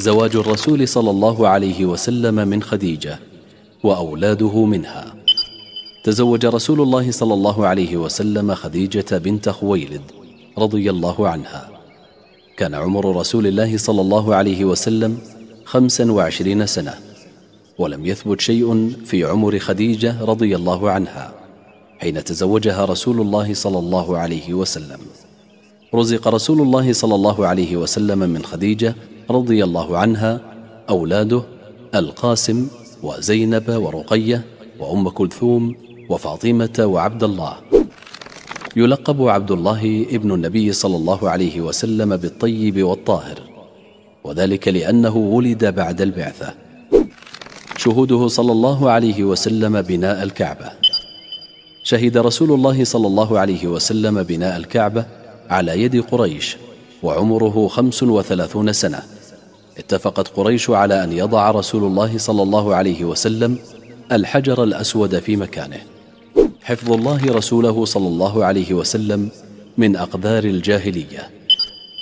زواج الرسول صلى الله عليه وسلم من خديجة وأولاده منها تزوج رسول الله صلى الله عليه وسلم خديجة بنت خويلد رضي الله عنها كان عمر رسول الله صلى الله عليه وسلم خمسا وعشرين سنة ولم يثبت شيء في عمر خديجة رضي الله عنها حين تزوجها رسول الله صلى الله عليه وسلم رزق رسول الله صلى الله عليه وسلم من خديجة رضي الله عنها أولاده القاسم وزينب ورقية وأم كلثوم وفاطمة وعبد الله يلقب عبد الله ابن النبي صلى الله عليه وسلم بالطيب والطاهر وذلك لأنه ولد بعد البعثة شهوده صلى الله عليه وسلم بناء الكعبة شهد رسول الله صلى الله عليه وسلم بناء الكعبة على يد قريش وعمره خمس وثلاثون سنة اتفقت قريش على أن يضع رسول الله صلى الله عليه وسلم الحجر الأسود في مكانه حفظ الله رسوله صلى الله عليه وسلم من أقدار الجاهلية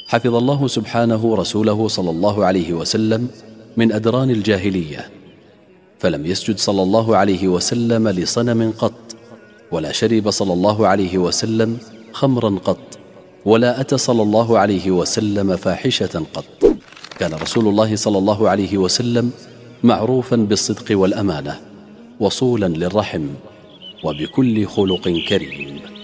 حفظ الله سبحانه رسوله صلى الله عليه وسلم من أدران الجاهلية فلم يسجد صلى الله عليه وسلم لصنم قط ولا شرب صلى الله عليه وسلم خمرا قط ولا أتى صلى الله عليه وسلم فاحشة قط كان رسول الله صلى الله عليه وسلم معروفا بالصدق والأمانة وصولا للرحم وبكل خلق كريم